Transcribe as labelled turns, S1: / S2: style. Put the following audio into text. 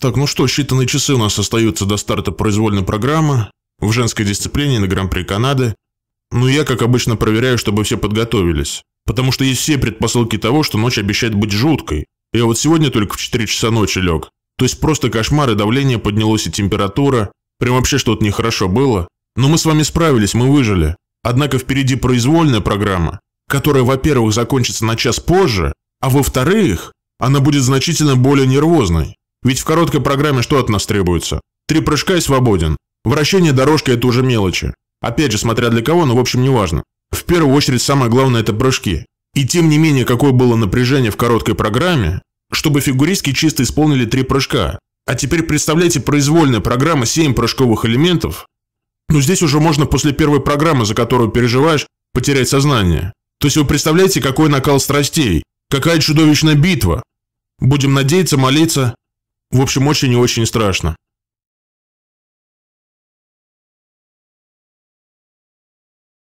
S1: Так, ну что, считанные часы у нас остаются до старта произвольной программы в женской дисциплине на Гран-при Канады. Но ну, я, как обычно, проверяю, чтобы все подготовились. Потому что есть все предпосылки того, что ночь обещает быть жуткой. Я вот сегодня только в 4 часа ночи лег. То есть просто кошмар и давление поднялось и температура. Прям вообще что-то нехорошо было. Но мы с вами справились, мы выжили. Однако впереди произвольная программа, которая, во-первых, закончится на час позже, а во-вторых, она будет значительно более нервозной. Ведь в короткой программе что от нас требуется? Три прыжка и свободен. Вращение дорожки – это уже мелочи. Опять же, смотря для кого, но в общем не важно. В первую очередь самое главное – это прыжки. И тем не менее, какое было напряжение в короткой программе, чтобы фигуристки чисто исполнили три прыжка. А теперь представляете произвольная программа 7 прыжковых элементов. Ну здесь уже можно после первой программы, за которую переживаешь, потерять сознание. То есть вы представляете, какой накал страстей, какая чудовищная битва. Будем надеяться, молиться, в общем, очень
S2: и очень страшно.